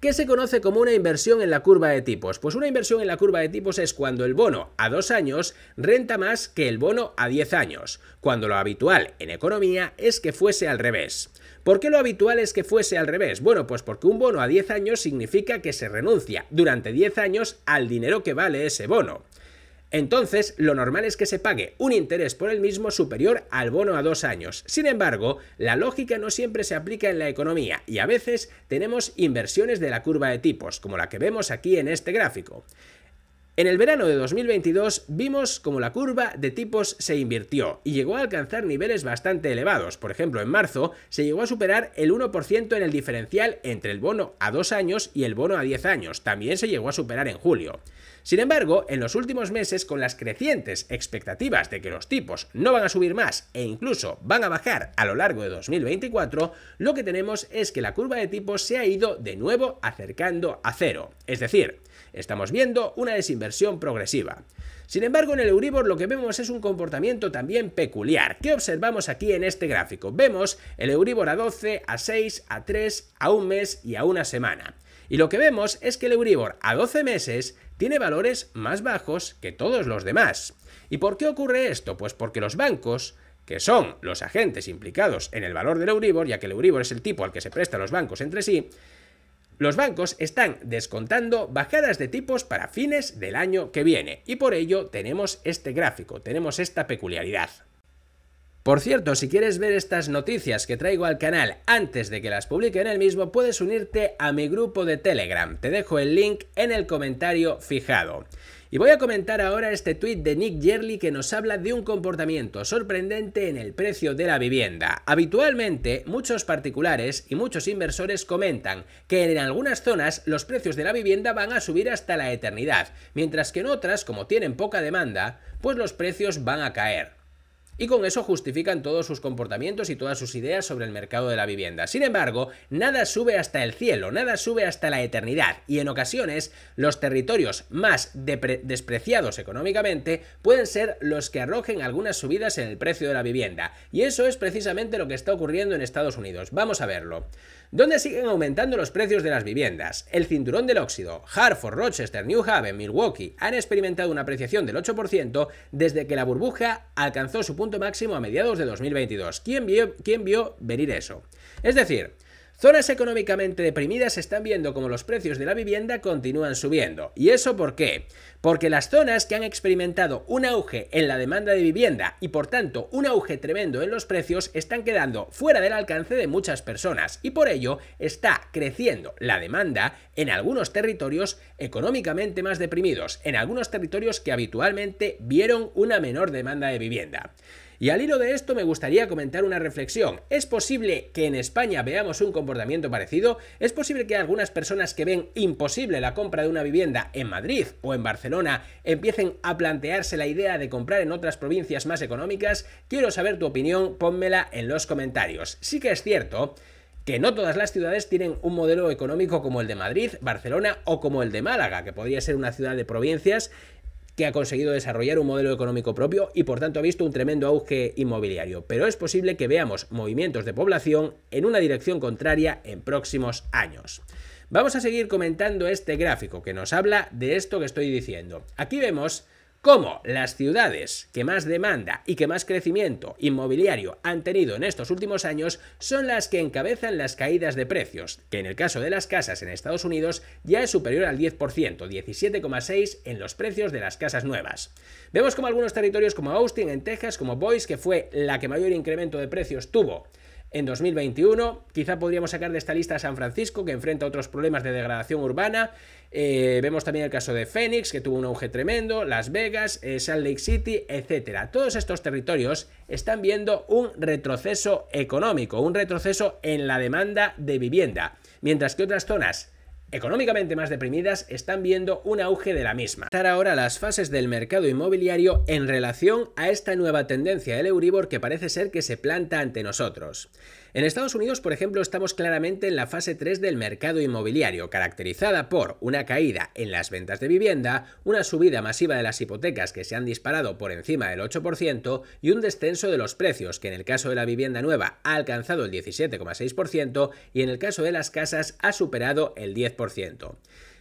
¿Qué se conoce como una inversión en la curva de tipos? Pues una inversión en la curva de tipos es cuando el bono a dos años renta más que el bono a 10 años, cuando lo habitual en economía es que fuese al revés. ¿Por qué lo habitual es que fuese al revés? Bueno, pues porque un bono a 10 años significa que se renuncia durante 10 años al dinero que vale ese bono. Entonces, lo normal es que se pague un interés por el mismo superior al bono a dos años. Sin embargo, la lógica no siempre se aplica en la economía y a veces tenemos inversiones de la curva de tipos, como la que vemos aquí en este gráfico. En el verano de 2022 vimos como la curva de tipos se invirtió y llegó a alcanzar niveles bastante elevados. Por ejemplo, en marzo se llegó a superar el 1% en el diferencial entre el bono a dos años y el bono a 10 años. También se llegó a superar en julio. Sin embargo, en los últimos meses, con las crecientes expectativas de que los tipos no van a subir más e incluso van a bajar a lo largo de 2024, lo que tenemos es que la curva de tipos se ha ido de nuevo acercando a cero. Es decir, estamos viendo una desinversión progresiva. Sin embargo, en el Euribor lo que vemos es un comportamiento también peculiar. ¿Qué observamos aquí en este gráfico? Vemos el Euribor a 12, a 6, a 3, a un mes y a una semana. Y lo que vemos es que el Euribor a 12 meses tiene valores más bajos que todos los demás. ¿Y por qué ocurre esto? Pues porque los bancos que son los agentes implicados en el valor del Euribor, ya que el Euribor es el tipo al que se prestan los bancos entre sí, los bancos están descontando bajadas de tipos para fines del año que viene y por ello tenemos este gráfico, tenemos esta peculiaridad. Por cierto, si quieres ver estas noticias que traigo al canal antes de que las publique en el mismo, puedes unirte a mi grupo de Telegram. Te dejo el link en el comentario fijado. Y voy a comentar ahora este tuit de Nick Yerly que nos habla de un comportamiento sorprendente en el precio de la vivienda. Habitualmente, muchos particulares y muchos inversores comentan que en algunas zonas los precios de la vivienda van a subir hasta la eternidad, mientras que en otras, como tienen poca demanda, pues los precios van a caer y con eso justifican todos sus comportamientos y todas sus ideas sobre el mercado de la vivienda. Sin embargo, nada sube hasta el cielo, nada sube hasta la eternidad y en ocasiones los territorios más despreciados económicamente pueden ser los que arrojen algunas subidas en el precio de la vivienda. Y eso es precisamente lo que está ocurriendo en Estados Unidos. Vamos a verlo. ¿Dónde siguen aumentando los precios de las viviendas? El cinturón del óxido, Hartford, Rochester, New Haven, Milwaukee han experimentado una apreciación del 8% desde que la burbuja alcanzó su punto máximo a mediados de 2022. ¿Quién vio, quién vio venir eso? Es decir, Zonas económicamente deprimidas están viendo como los precios de la vivienda continúan subiendo. ¿Y eso por qué? Porque las zonas que han experimentado un auge en la demanda de vivienda y por tanto un auge tremendo en los precios están quedando fuera del alcance de muchas personas y por ello está creciendo la demanda en algunos territorios económicamente más deprimidos, en algunos territorios que habitualmente vieron una menor demanda de vivienda. Y al hilo de esto me gustaría comentar una reflexión. ¿Es posible que en España veamos un comportamiento parecido? ¿Es posible que algunas personas que ven imposible la compra de una vivienda en Madrid o en Barcelona empiecen a plantearse la idea de comprar en otras provincias más económicas? Quiero saber tu opinión, pónmela en los comentarios. Sí que es cierto que no todas las ciudades tienen un modelo económico como el de Madrid, Barcelona o como el de Málaga, que podría ser una ciudad de provincias que ha conseguido desarrollar un modelo económico propio y por tanto ha visto un tremendo auge inmobiliario, pero es posible que veamos movimientos de población en una dirección contraria en próximos años. Vamos a seguir comentando este gráfico que nos habla de esto que estoy diciendo. Aquí vemos como las ciudades que más demanda y que más crecimiento inmobiliario han tenido en estos últimos años son las que encabezan las caídas de precios, que en el caso de las casas en Estados Unidos ya es superior al 10%, 17,6% en los precios de las casas nuevas. Vemos como algunos territorios como Austin en Texas, como Boise, que fue la que mayor incremento de precios tuvo en 2021. Quizá podríamos sacar de esta lista a San Francisco, que enfrenta otros problemas de degradación urbana. Eh, vemos también el caso de Phoenix, que tuvo un auge tremendo, Las Vegas, eh, Salt Lake City, etcétera. Todos estos territorios están viendo un retroceso económico, un retroceso en la demanda de vivienda, mientras que otras zonas económicamente más deprimidas están viendo un auge de la misma. Estar ahora las fases del mercado inmobiliario en relación a esta nueva tendencia del Euribor que parece ser que se planta ante nosotros. En Estados Unidos, por ejemplo, estamos claramente en la fase 3 del mercado inmobiliario, caracterizada por una caída en las ventas de vivienda, una subida masiva de las hipotecas que se han disparado por encima del 8% y un descenso de los precios, que en el caso de la vivienda nueva ha alcanzado el 17,6% y en el caso de las casas ha superado el 10%.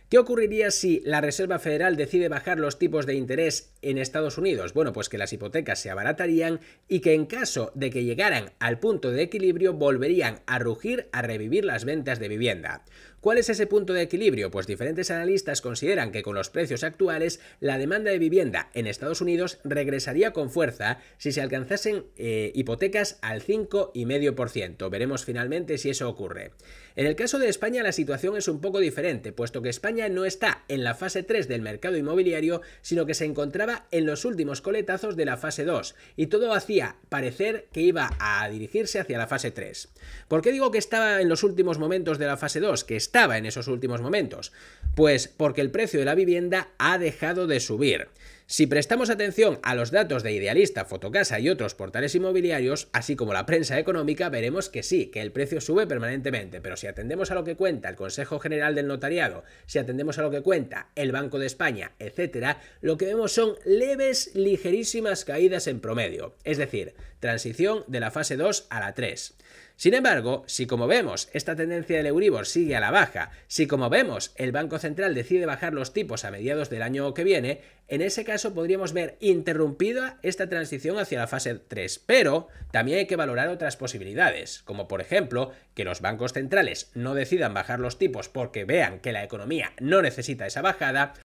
¿Qué ocurriría si la Reserva Federal decide bajar los tipos de interés en Estados Unidos? Bueno, pues que las hipotecas se abaratarían y que en caso de que llegaran al punto de equilibrio volverían a rugir a revivir las ventas de vivienda. ¿Cuál es ese punto de equilibrio? Pues diferentes analistas consideran que con los precios actuales la demanda de vivienda en Estados Unidos regresaría con fuerza si se alcanzasen eh, hipotecas al 5,5%. Veremos finalmente si eso ocurre. En el caso de España la situación es un poco diferente, puesto que España no está en la fase 3 del mercado inmobiliario, sino que se encontraba en los últimos coletazos de la fase 2, y todo hacía parecer que iba a dirigirse hacia la fase 3. ¿Por qué digo que estaba en los últimos momentos de la fase 2? Que estaba en esos últimos momentos. Pues porque el precio de la vivienda ha dejado de subir. Si prestamos atención a los datos de Idealista, Fotocasa y otros portales inmobiliarios, así como la prensa económica, veremos que sí, que el precio sube permanentemente, pero si atendemos a lo que cuenta el Consejo General del Notariado, si atendemos a lo que cuenta el Banco de España, etcétera, lo que vemos son leves, ligerísimas caídas en promedio. Es decir, transición de la fase 2 a la 3. Sin embargo, si como vemos esta tendencia del Euribor sigue a la baja, si como vemos el Banco Central decide bajar los tipos a mediados del año que viene, en ese caso podríamos ver interrumpida esta transición hacia la fase 3, pero también hay que valorar otras posibilidades, como por ejemplo que los bancos centrales no decidan bajar los tipos porque vean que la economía no necesita esa bajada